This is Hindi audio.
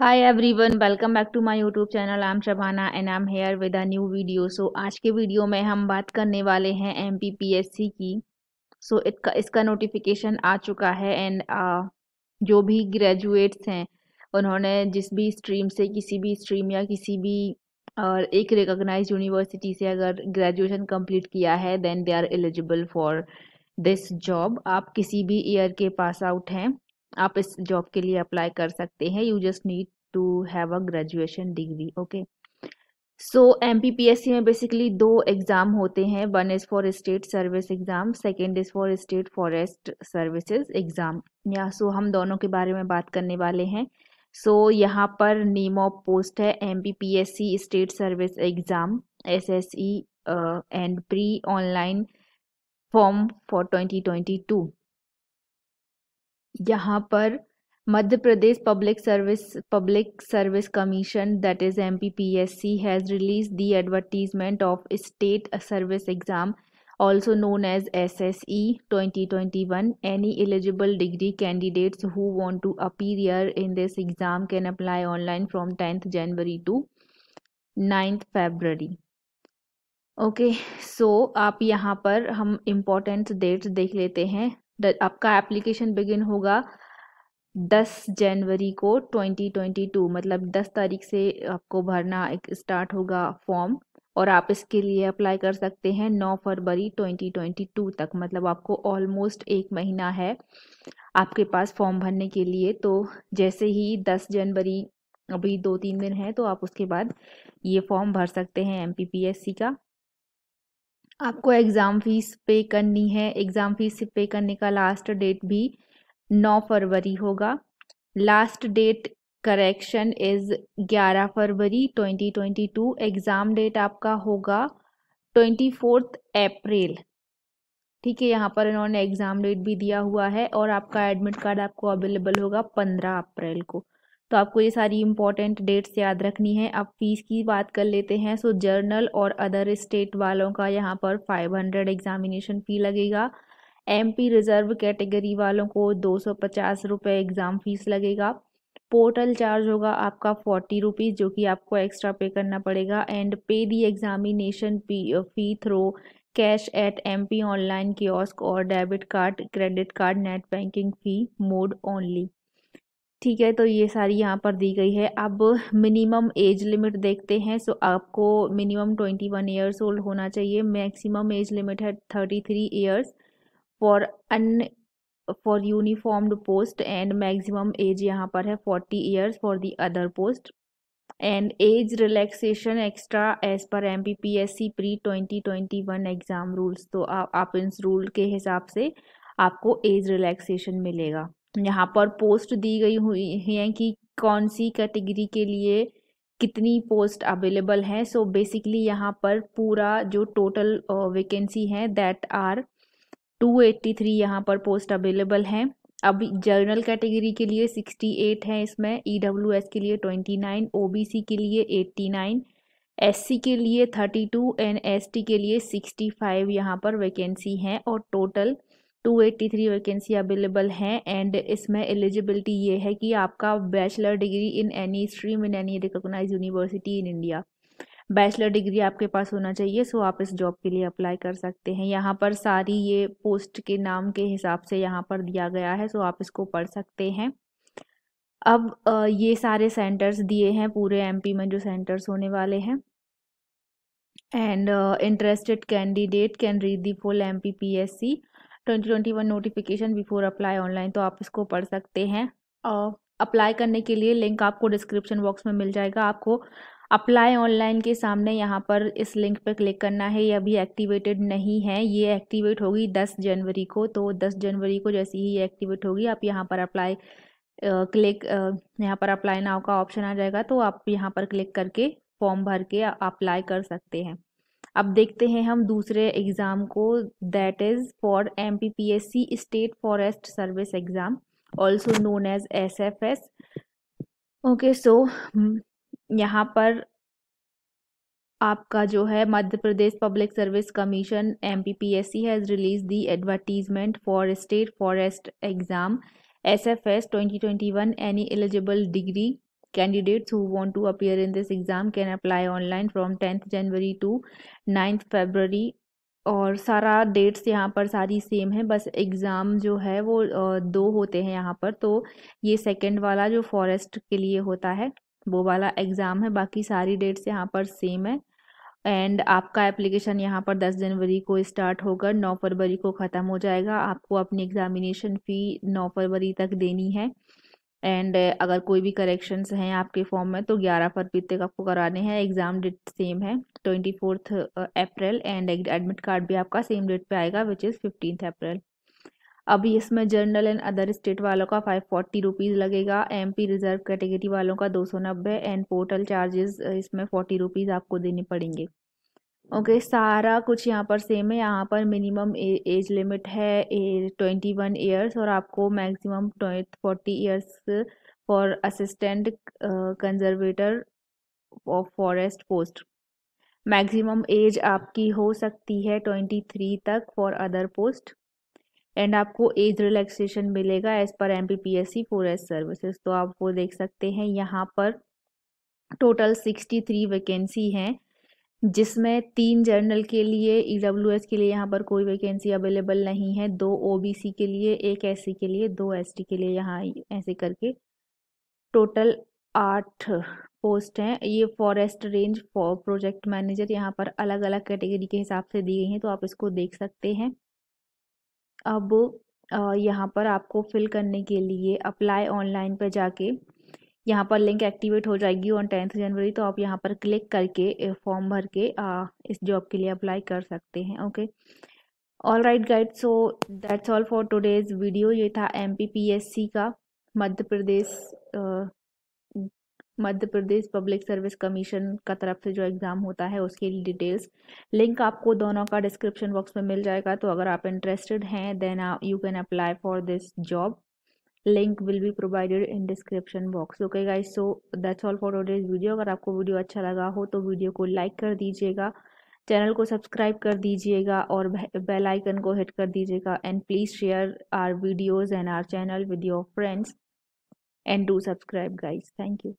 high everyone welcome back to my YouTube channel I'm Shabana and I'm here with a new video so आज के वीडियो में हम बात करने वाले हैं M P P S C की सो so, इसका इसका नोटिफिकेशन आ चुका है एंड uh, जो भी ग्रेजुएट्स हैं उन्होंने जिस भी स्ट्रीम से किसी भी स्ट्रीम या किसी भी uh, एक रिकोगनाइज यूनिवर्सिटी से अगर ग्रेजुएशन कम्प्लीट किया है then they are eligible for this job आप किसी भी ईयर के पास आउट हैं आप इस जॉब के लिए अप्लाई कर सकते हैं you just need to have a graduation degree okay so M P P S C में बेसिकली दो एग्ज़ाम होते हैं one is for state service exam second is for state forest services exam या सो हम दोनों के बारे में बात करने वाले हैं सो so, यहाँ पर नेम ऑफ पोस्ट है M P P S C state service exam S S E and pre online form for twenty twenty two यहाँ पर Madhya Pradesh public service public service commission that is M P P S C has release the advertisement of state service exam also known as S S E twenty twenty one any eligible degree candidates who want to appear in this exam can apply online from tenth January to ninth February okay so आप यहाँ पर हम इम्पोर्टेंट डेट्स देख लेते हैं आपका एप्लीकेशन बिगिन होगा 10 जनवरी को 2022 मतलब 10 तारीख से आपको भरना एक स्टार्ट होगा फॉर्म और आप इसके लिए अप्लाई कर सकते हैं 9 फरवरी 2022 तक मतलब आपको ऑलमोस्ट एक महीना है आपके पास फॉर्म भरने के लिए तो जैसे ही 10 जनवरी अभी दो तीन दिन है तो आप उसके बाद ये फॉर्म भर सकते हैं एम का आपको एग्ज़ाम फ़ीस पे करनी है एग्ज़ाम फ़ीस पे करने का लास्ट डेट भी नौ फरवरी होगा लास्ट डेट करेक्शन इज़ ग्यारह फरवरी twenty twenty two exam date आपका होगा ट्वेंटी फोर्थ अप्रैल ठीक है यहाँ पर इन्होंने एग्ज़ाम डेट भी दिया हुआ है और आपका एडमिट कार्ड आपको अवेलेबल होगा पंद्रह अप्रैल को तो आपको ये सारी इंपॉर्टेंट डेट्स याद रखनी है अब फीस की बात कर लेते हैं सो जर्नल और अदर स्टेट वालों का यहाँ पर फाइव हंड्रेड एग्जामिनेशन फ़ी लगेगा एमपी रिजर्व कैटेगरी वालों को दो सौ पचास रुपये एग्ज़ाम फ़ीस लगेगा पोर्टल चार्ज होगा आपका फोर्टी रुपीज़ जो कि आपको एक्स्ट्रा पे करना पड़ेगा and pay the examination fee through cash at M P online की और debit card credit card net banking fee mode only ठीक है तो ये सारी यहाँ पर दी गई है अब मिनिमम एज लिमिट देखते हैं सो आपको minimum twenty one years old होना चाहिए मैक्सिमम एज लिमिट है thirty three years for un for uniformed post and maximum age यहाँ पर है forty years for the other post and age relaxation extra age पर M P P S C pre twenty twenty one exam rules तो आ, आप इन रूल के हिसाब से आपको एज रिलैक्सेशन मिलेगा यहाँ पर पोस्ट दी गई हुई हैं कि कौन सी कैटेगरी के लिए कितनी पोस्ट अवेलेबल है सो बेसिकली यहाँ पर पूरा जो टोटल वैकेंसी है दैट आर 283 यहाँ पर पोस्ट अवेलेबल हैं अब जर्नल कैटेगरी के लिए 68 है इसमें एस e के लिए 29 सी के लिए 89 सी के लिए 32 एंड टी के लिए 65 यहाँ पर वैकेंसी हैं और टोटल 283 वैकेंसी अवेलेबल हैं एंड इसमें एलिजिबिलिटी ये है कि आपका bachelor degree in any stream in any recognise university in India bachelor degree आपके पास होना चाहिए सो आप इस जॉब के लिए अप्लाई कर सकते हैं यहाँ पर सारी ये पोस्ट के नाम के हिसाब से यहाँ पर दिया गया है सो आप इसको पढ़ सकते हैं अब ये सारे सेंटर्स दिए हैं पूरे एमपी में जो सेंटर्स होने वाले हैं and interested candidate can read the full M P P S C twenty twenty one notification before apply online तो आप इसको पढ़ सकते हैं और अप्लाई करने के लिए लिंक आपको डिस्क्रिप्शन बॉक्स में मिल जाएगा आपको अप्लाई ऑनलाइन के सामने यहाँ पर इस लिंक पर क्लिक करना है ये अभी एक्टिवेटेड नहीं है ये एक्टिवेट होगी दस जनवरी को तो दस जनवरी को जैसे ही ये एक्टिवेट होगी आप यहाँ पर अप्लाई क्लिक यहाँ पर अप्लाई नाव का ऑप्शन आ जाएगा तो आप यहाँ पर क्लिक करके फॉर्म भर के अप्लाई कर सकते हैं अब देखते हैं हम दूसरे एग्ज़ाम को that is for M P P S C state forest service exam also known as S F S okay so यहाँ पर आपका जो है Madhya Pradesh public service commission M P P S C has release the advertisement for state forest exam S F S twenty twenty one any eligible degree Candidates who want to appear in this exam can apply online from 10th January to 9th February और सारा डेट्स यहाँ पर सारी सेम है बस एग्ज़ाम जो है वो दो होते हैं यहाँ पर तो ये सेकंड वाला जो फॉरेस्ट के लिए होता है वो वाला एग्ज़ाम है बाकी सारी डेट्स यहाँ पर सेम है एंड आपका एप्लीकेशन यहाँ पर दस जनवरी को स्टार्ट होकर नौ फरवरी को ख़त्म हो जाएगा आपको अपनी एग्ज़ामिनेशन फ़ी नौ फरवरी तक देनी है एंड uh, अगर कोई भी करेक्शंस हैं आपके फॉर्म में तो ग्यारह फरवरी तक आपको कराने हैं एग्ज़ाम डेट सेम है twenty fourth April and admit card भी आपका सेम डेट पे आएगा विच इज़ फिफ्टीन अप्रैल अभी इसमें जनरल एंड अदर स्टेट वालों का फाइव फोर्टी रुपीज़ लगेगा एमपी रिजर्व कैटेगरी वालों का दो सौ नब्बे एंड पोर्टल चार्जेस इसमें फोर्टी रुपीज़ आपको देने पड़ेंगे ओके okay, सारा कुछ यहाँ पर सेम है यहाँ पर मिनिमम एज लिमिट है ट्वेंटी वन ईयर्स और आपको maximum forty years for assistant conservator of forest post maximum age आपकी हो सकती है ट्वेंटी थ्री तक फॉर अदर पोस्ट एंड आपको एज रिलैक्सेशन मिलेगा एज पर M P P S C forest services तो आप वो देख सकते हैं यहाँ पर टोटल सिक्सटी थ्री वैकेंसी हैं जिसमें तीन जनरल के लिए ईडब्ल्यूएस e के लिए यहाँ पर कोई वैकेंसी अवेलेबल नहीं है दो ओबीसी के लिए एक एससी के लिए दो एसटी के लिए यहाँ ऐसे करके टोटल आठ पोस्ट हैं ये forest range for project manager यहाँ पर अलग अलग कैटेगरी के हिसाब से दी गई हैं तो आप इसको देख सकते हैं अब यहाँ पर आपको फिल करने के लिए अप्लाई ऑनलाइन पर जाके यहाँ पर लिंक एक्टिवेट हो जाएगी ऑन टेंथ जनवरी तो आप यहाँ पर क्लिक करके फॉर्म भर के आ, इस जॉब के लिए अप्लाई कर सकते हैं okay all right guide so that's all for today's video ये था एम का Madhya Pradesh Madhya Pradesh public service commission का तरफ से जो एग्ज़ाम होता है उसके लिए डिटेल्स लिंक आपको दोनों का डिस्क्रिप्शन बॉक्स में मिल जाएगा तो अगर आप इंटरेस्टेड हैं then you can apply for this job link will be provided in description box okay guys so that's all for today's video अगर आपको वीडियो अच्छा लगा हो तो वीडियो को लाइक कर दीजिएगा चैनल को सब्सक्राइब कर दीजिएगा और बेल आइकन को हिट कर दीजिएगा and please share our videos and our channel with your friends and do subscribe guys thank you